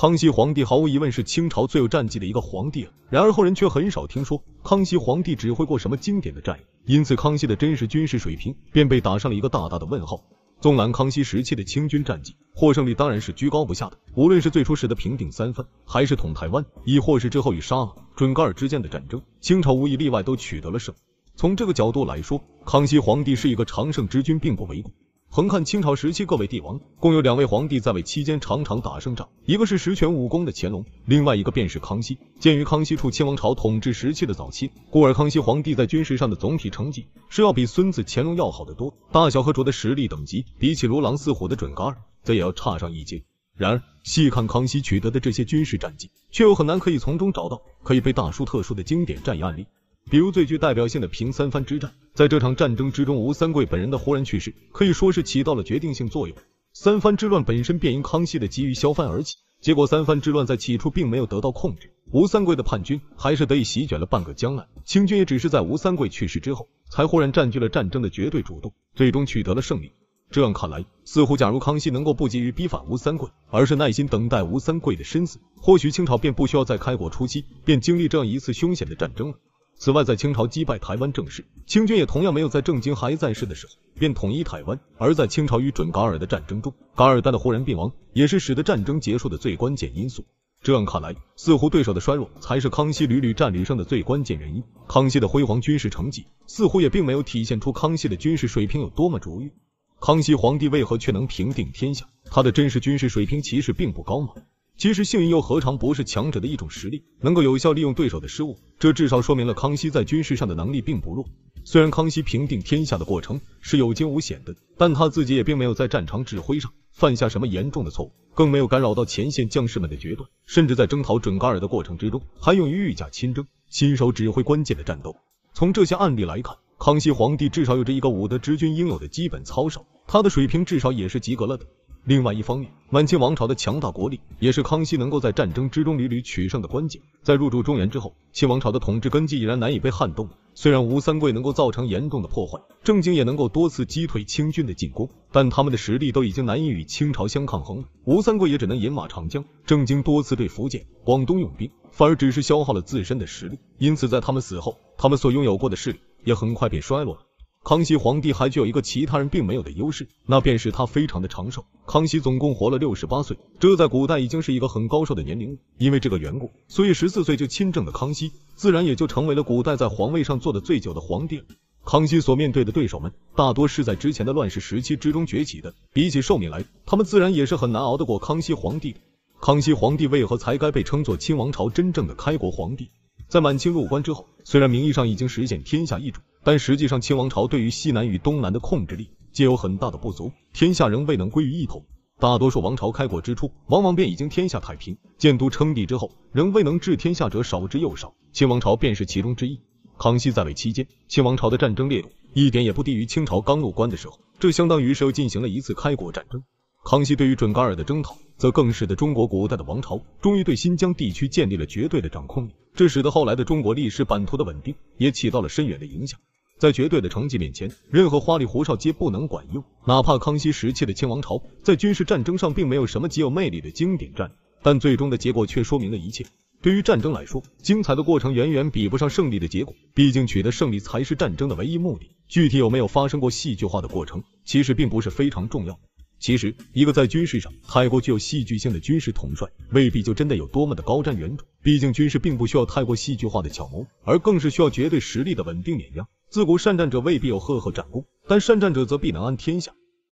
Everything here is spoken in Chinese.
康熙皇帝毫无疑问是清朝最有战绩的一个皇帝啊，然而后人却很少听说康熙皇帝指挥过什么经典的战役，因此康熙的真实军事水平便被打上了一个大大的问号。纵览康熙时期的清军战绩，获胜率当然是居高不下的。无论是最初时的平定三藩，还是统台湾，亦或是之后与沙俄、准噶尔之间的战争，清朝无一例外都取得了胜。从这个角度来说，康熙皇帝是一个常胜之君，并不为过。横看清朝时期各位帝王，共有两位皇帝在位期间常常打胜仗，一个是十全武功的乾隆，另外一个便是康熙。鉴于康熙处清王朝统治时期的早期，故而康熙皇帝在军事上的总体成绩是要比孙子乾隆要好得多。大小和卓的实力等级，比起如狼似虎的准噶尔，则也要差上一截。然而细看康熙取得的这些军事战绩，却又很难可以从中找到可以被大叔特殊的经典战役案例。比如最具代表性的平三藩之战，在这场战争之中，吴三桂本人的忽然去世，可以说是起到了决定性作用。三藩之乱本身便因康熙的急于削藩而起，结果三藩之乱在起初并没有得到控制，吴三桂的叛军还是得以席卷了半个江南，清军也只是在吴三桂去世之后，才忽然占据了战争的绝对主动，最终取得了胜利。这样看来，似乎假如康熙能够不急于逼反吴三桂，而是耐心等待吴三桂的身死，或许清朝便不需要在开国初期便经历这样一次凶险的战争了。此外，在清朝击败台湾政事，清军也同样没有在郑经还在世的时候便统一台湾。而在清朝与准噶尔的战争中，噶尔丹的忽然病亡，也是使得战争结束的最关键因素。这样看来，似乎对手的衰弱才是康熙屡屡战屡胜的最关键原因。康熙的辉煌军事成绩，似乎也并没有体现出康熙的军事水平有多么卓越。康熙皇帝为何却能平定天下？他的真实军事水平其实并不高吗？其实幸运又何尝不是强者的一种实力？能够有效利用对手的失误，这至少说明了康熙在军事上的能力并不弱。虽然康熙平定天下的过程是有惊无险的，但他自己也并没有在战场指挥上犯下什么严重的错误，更没有干扰到前线将士们的决断。甚至在征讨准噶尔的过程之中，还勇于御驾亲征，亲手指挥关键的战斗。从这些案例来看，康熙皇帝至少有着一个武德之君应有的基本操守，他的水平至少也是及格了的。另外一方面，满清王朝的强大国力也是康熙能够在战争之中屡屡取胜的关键。在入主中原之后，清王朝的统治根基已然难以被撼动虽然吴三桂能够造成严重的破坏，郑经也能够多次击退清军的进攻，但他们的实力都已经难以与清朝相抗衡了。吴三桂也只能饮马长江，郑经多次对福建、广东用兵，反而只是消耗了自身的实力。因此，在他们死后，他们所拥有过的势力也很快便衰落了。康熙皇帝还具有一个其他人并没有的优势，那便是他非常的长寿。康熙总共活了六十八岁，这在古代已经是一个很高寿的年龄。因为这个缘故，所以十四岁就亲政的康熙，自然也就成为了古代在皇位上坐的最久的皇帝了。康熙所面对的对手们，大多是在之前的乱世时期之中崛起的，比起寿命来，他们自然也是很难熬得过康熙皇帝的。康熙皇帝为何才该被称作清王朝真正的开国皇帝？在满清入关之后，虽然名义上已经实现天下一主。但实际上，清王朝对于西南与东南的控制力皆有很大的不足，天下仍未能归于一统。大多数王朝开国之初，往往便已经天下太平，建都称帝之后，仍未能治天下者少之又少。清王朝便是其中之一。康熙在位期间，清王朝的战争烈度一点也不低于清朝刚入关的时候，这相当于是又进行了一次开国战争。康熙对于准噶尔的征讨，则更使得中国古代的王朝终于对新疆地区建立了绝对的掌控力，这使得后来的中国历史版图的稳定也起到了深远的影响。在绝对的成绩面前，任何花里胡哨皆不能管用。哪怕康熙时期的清王朝在军事战争上并没有什么极有魅力的经典战，但最终的结果却说明了一切。对于战争来说，精彩的过程远远比不上胜利的结果。毕竟取得胜利才是战争的唯一目的。具体有没有发生过戏剧化的过程，其实并不是非常重要。其实，一个在军事上太过具有戏剧性的军事统帅，未必就真的有多么的高瞻远瞩。毕竟军事并不需要太过戏剧化的巧谋，而更是需要绝对实力的稳定碾压。自古善战者未必有赫赫战功，但善战者则必能安天下。